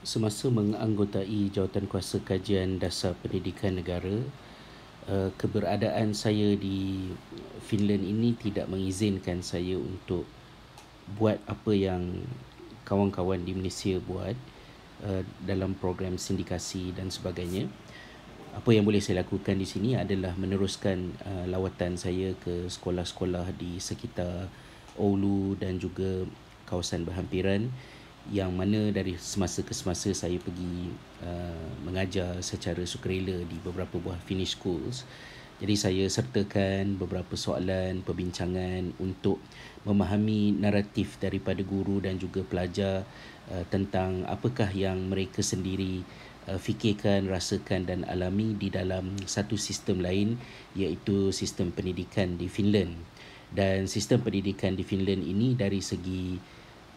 semasa menganggotai jawatan kuasa kajian dasar pendidikan negara eh, keberadaan saya di Finland ini tidak mengizinkan saya untuk buat apa yang kawan-kawan di Malaysia buat eh, dalam program sindikasi dan sebagainya apa yang boleh saya lakukan di sini adalah meneruskan eh, lawatan saya ke sekolah-sekolah di sekitar Oulu dan juga kawasan berhampiran yang mana dari semasa ke semasa saya pergi uh, mengajar secara sukarela di beberapa buah finish schools jadi saya sertakan beberapa soalan perbincangan untuk memahami naratif daripada guru dan juga pelajar uh, tentang apakah yang mereka sendiri uh, fikirkan, rasakan dan alami di dalam satu sistem lain iaitu sistem pendidikan di Finland. Dan sistem pendidikan di Finland ini dari segi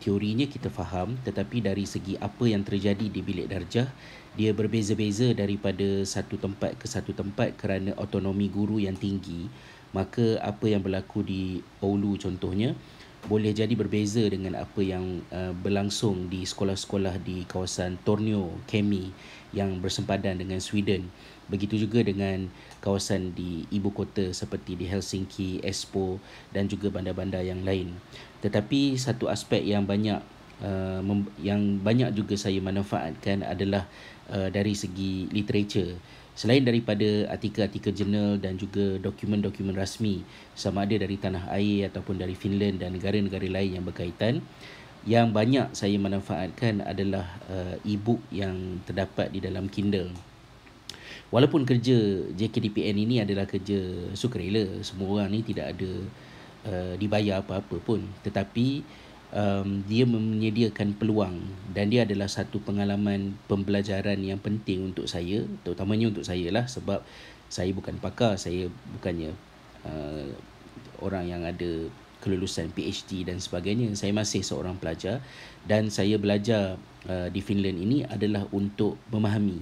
teorinya kita faham tetapi dari segi apa yang terjadi di bilik darjah dia berbeza-beza daripada satu tempat ke satu tempat kerana autonomi guru yang tinggi maka apa yang berlaku di Oulu contohnya boleh jadi berbeza dengan apa yang uh, berlangsung di sekolah-sekolah di kawasan Tornio, Kemi yang bersempadan dengan Sweden begitu juga dengan kawasan di ibu kota seperti di Helsinki, Espoo dan juga bandar-bandar yang lain tetapi satu aspek yang banyak uh, yang banyak juga saya manfaatkan adalah uh, dari segi literature selain daripada artikel-artikel jurnal dan juga dokumen-dokumen rasmi sama ada dari tanah air ataupun dari Finland dan negara-negara lain yang berkaitan yang banyak saya manfaatkan adalah uh, e-book yang terdapat di dalam Kindle Walaupun kerja JKDPN ini adalah kerja sukarela, semua orang ni tidak ada uh, uh, dibayar apa-apa pun tetapi um, dia menyediakan peluang dan dia adalah satu pengalaman pembelajaran yang penting untuk saya terutamanya untuk saya lah sebab saya bukan pakar saya bukannya uh, orang yang ada kelulusan PhD dan sebagainya saya masih seorang pelajar dan saya belajar uh, di Finland ini adalah untuk memahami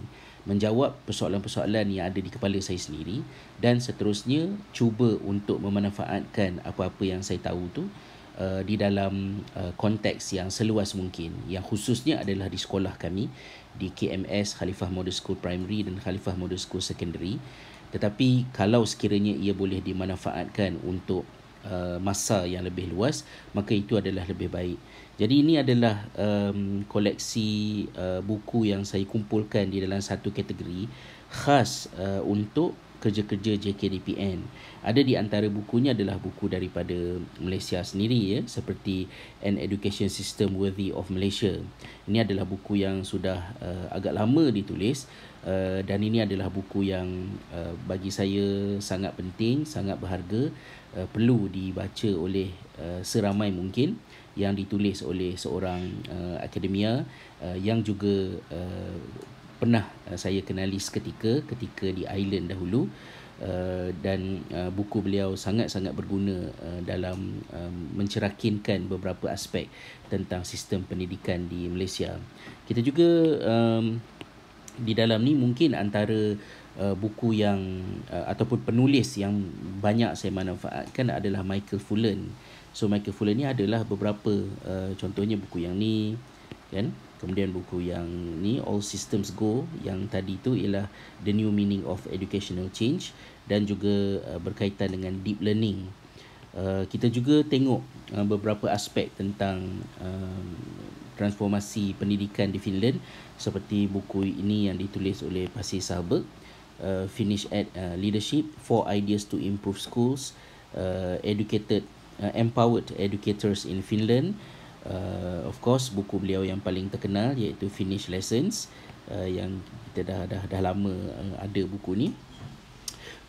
menjawab persoalan-persoalan yang ada di kepala saya sendiri dan seterusnya cuba untuk memanfaatkan apa-apa yang saya tahu tu uh, di dalam uh, konteks yang seluas mungkin yang khususnya adalah di sekolah kami di KMS Khalifah Model School Primary dan Khalifah Model School Secondary tetapi kalau sekiranya ia boleh dimanfaatkan untuk Uh, masa yang lebih luas maka itu adalah lebih baik. Jadi ini adalah um, koleksi uh, buku yang saya kumpulkan di dalam satu kategori khas uh, untuk kerja-kerja JKDPN. Ada di antara bukunya adalah buku daripada Malaysia sendiri ya seperti An Education System Worthy of Malaysia. Ini adalah buku yang sudah uh, agak lama ditulis uh, dan ini adalah buku yang uh, bagi saya sangat penting, sangat berharga, uh, perlu dibaca oleh uh, seramai mungkin yang ditulis oleh seorang uh, akademia uh, yang juga uh, pernah uh, saya kenali seketika ketika di island dahulu uh, dan uh, buku beliau sangat-sangat berguna uh, dalam uh, um, mencerakinkan beberapa aspek tentang sistem pendidikan di Malaysia. Kita juga um, di dalam ni mungkin antara uh, buku yang uh, ataupun penulis yang banyak saya manfaatkan adalah Michael Fullan. So Michael Fullan ni adalah beberapa uh, contohnya buku yang ni kan. Kemudian buku yang ni All Systems Go yang tadi tu ialah The New Meaning of Educational Change dan juga uh, berkaitan dengan deep learning. Uh, kita juga tengok uh, beberapa aspek tentang uh, transformasi pendidikan di Finland seperti buku ini yang ditulis oleh Pasi Salberg uh, Finish at uh, Leadership Four Ideas to Improve Schools uh, Educated uh, Empowered Educators in Finland uh, uh, of course buku beliau yang paling terkenal iaitu Finish Lessons uh, yang kita dah dah dah lama uh, ada buku ni.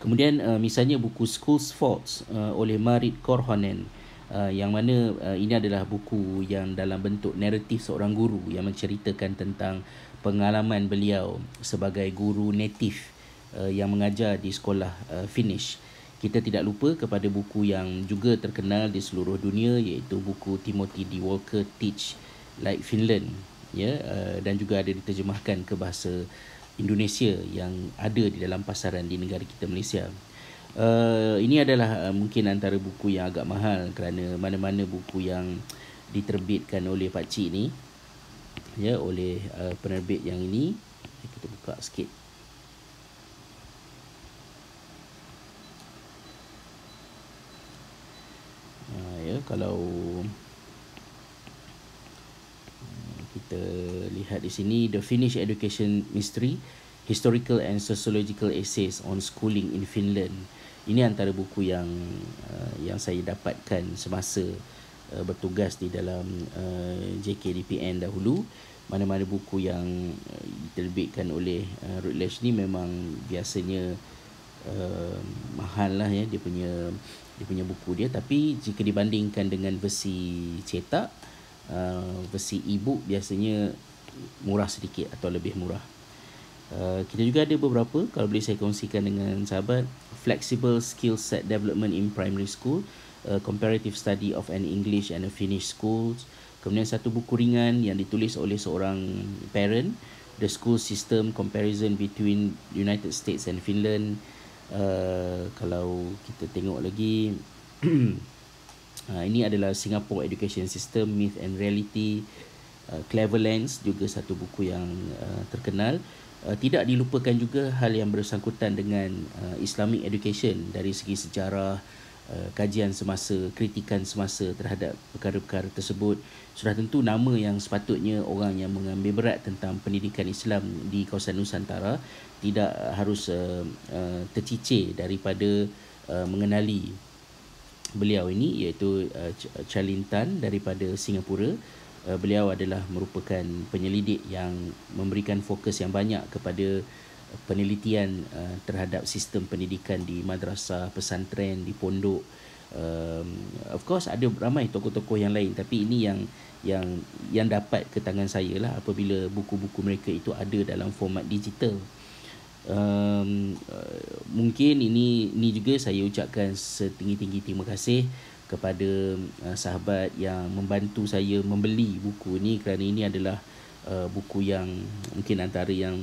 Kemudian uh, misalnya buku School's Faults uh, oleh Marit Korhonen uh, yang mana uh, ini adalah buku yang dalam bentuk naratif seorang guru yang menceritakan tentang pengalaman beliau sebagai guru native uh, yang mengajar di sekolah uh, Finish. Uh, kita tidak lupa kepada buku yang juga terkenal di seluruh dunia iaitu buku Timothy D. Walker Teach Like Finland ya uh, dan juga ada diterjemahkan ke bahasa Indonesia yang ada di dalam pasaran di negara kita Malaysia. Uh, ini adalah uh, mungkin antara buku yang agak mahal kerana mana-mana buku yang diterbitkan oleh pak cik ni ya oleh uh, penerbit yang ini kita buka sikit kalau uh, kita lihat di sini the Finnish education mystery historical and sociological essays on schooling in Finland ini antara buku yang uh, yang saya dapatkan semasa uh, bertugas di dalam uh, JKDPN dahulu mana-mana buku yang uh, diterbitkan oleh uh, Routledge ni memang biasanya uh, Eh, mahal lah ya dia punya dia punya buku dia tapi jika dibandingkan dengan versi cetak uh, versi e-book biasanya murah sedikit atau lebih murah Uh, kita juga ada beberapa kalau boleh saya kongsikan dengan sahabat flexible skill set development in primary school uh, comparative study of an english and a finnish schools. kemudian satu buku ringan yang ditulis oleh seorang parent the school system comparison between united states and finland uh, uh, kalau kita tengok lagi uh, ini adalah Singapore Education System Myth and Reality uh, eh, Clever juga satu buku yang uh, terkenal uh, tidak dilupakan juga hal yang bersangkutan dengan uh, Islamic Education dari segi sejarah Eh, kajian semasa, kritikan semasa terhadap perkara-perkara tersebut sudah tentu nama yang sepatutnya orang yang mengambil berat tentang pendidikan Islam di kawasan Nusantara tidak harus uh, uh, tercicir daripada uh, mengenali beliau ini iaitu uh, Charlene daripada Singapura uh, beliau adalah merupakan penyelidik yang memberikan fokus yang banyak kepada penelitian uh, terhadap sistem pendidikan di madrasah, pesantren, di pondok. Um, of course ada ramai tokoh-tokoh yang lain tapi ini yang yang yang dapat ke tangan saya lah apabila buku-buku mereka itu ada dalam format digital. Um, mungkin ini ini juga saya ucapkan setinggi-tinggi terima kasih kepada eh, sahabat yang membantu saya membeli buku ini kerana ini adalah uh, buku yang mungkin antara yang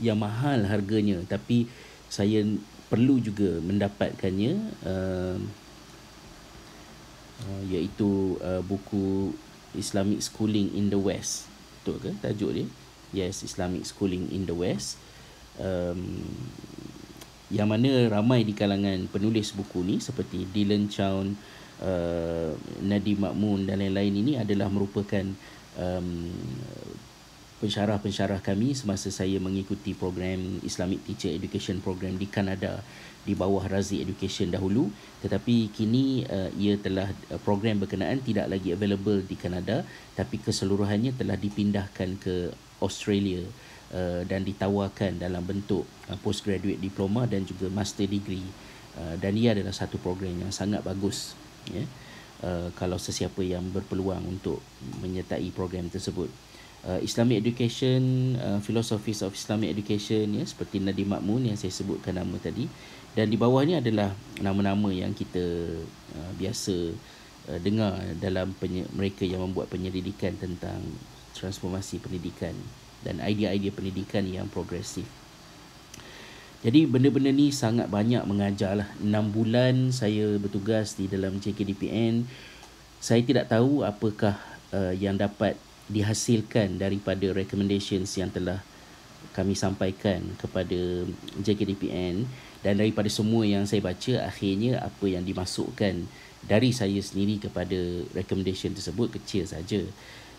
yang mahal harganya tapi saya perlu juga mendapatkannya uh, uh, iaitu uh, buku Islamic Schooling in the West betul ke tajuk dia Yes Islamic Schooling in the West um, yang mana ramai di kalangan penulis buku ni seperti Dylan Chown Uh, eh, Nadi Makmun dan lain-lain ini adalah merupakan um, pensyarah-pensyarah kami semasa saya mengikuti program Islamic Teacher Education Program di Kanada di bawah Razi Education dahulu tetapi kini uh, ia telah uh, program berkenaan tidak lagi available di Kanada tapi keseluruhannya telah dipindahkan ke Australia uh, dan ditawarkan dalam bentuk uh, postgraduate diploma dan juga master degree uh, dan ia adalah satu program yang sangat bagus yeah. Ya. Uh, kalau sesiapa yang berpeluang untuk menyertai program tersebut uh, Islamic education uh, philosophies of Islamic education ya seperti Nadi Makmun yang saya sebutkan nama tadi dan di bawah ni adalah nama-nama yang kita uh, biasa uh, dengar dalam mereka yang membuat penyelidikan tentang transformasi pendidikan dan idea-idea pendidikan yang progresif jadi benda-benda ni sangat banyak mengajar lah 6 bulan saya bertugas di dalam JKDPN Saya tidak tahu apakah uh, yang dapat dihasilkan daripada recommendations yang telah kami sampaikan kepada JKDPN dan daripada semua yang saya baca akhirnya apa yang dimasukkan dari saya sendiri kepada recommendation tersebut kecil saja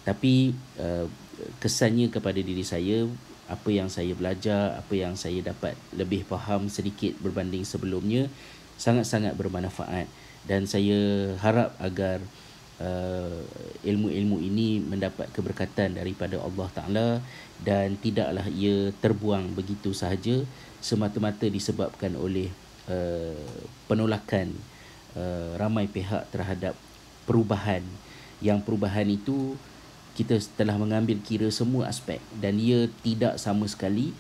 tapi uh, kesannya kepada diri saya apa yang saya belajar apa yang saya dapat lebih faham sedikit berbanding sebelumnya sangat-sangat bermanfaat dan saya harap agar uh, ilmu-ilmu ini mendapat keberkatan daripada Allah Taala dan tidaklah ia terbuang begitu sahaja semata-mata disebabkan oleh uh, penolakan uh, ramai pihak terhadap perubahan yang perubahan itu kita telah mengambil kira semua aspek dan ia tidak sama sekali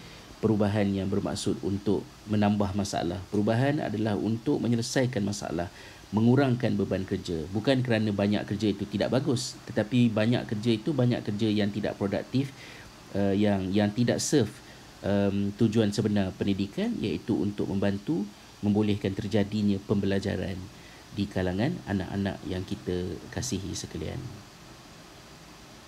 perubahan yang bermaksud untuk menambah masalah perubahan adalah untuk menyelesaikan masalah mengurangkan beban kerja bukan kerana banyak kerja itu tidak bagus tetapi banyak kerja itu banyak kerja yang tidak produktif uh, yang yang tidak serve um, tujuan sebenar pendidikan iaitu untuk membantu membolehkan terjadinya pembelajaran di kalangan anak-anak yang kita kasihi sekalian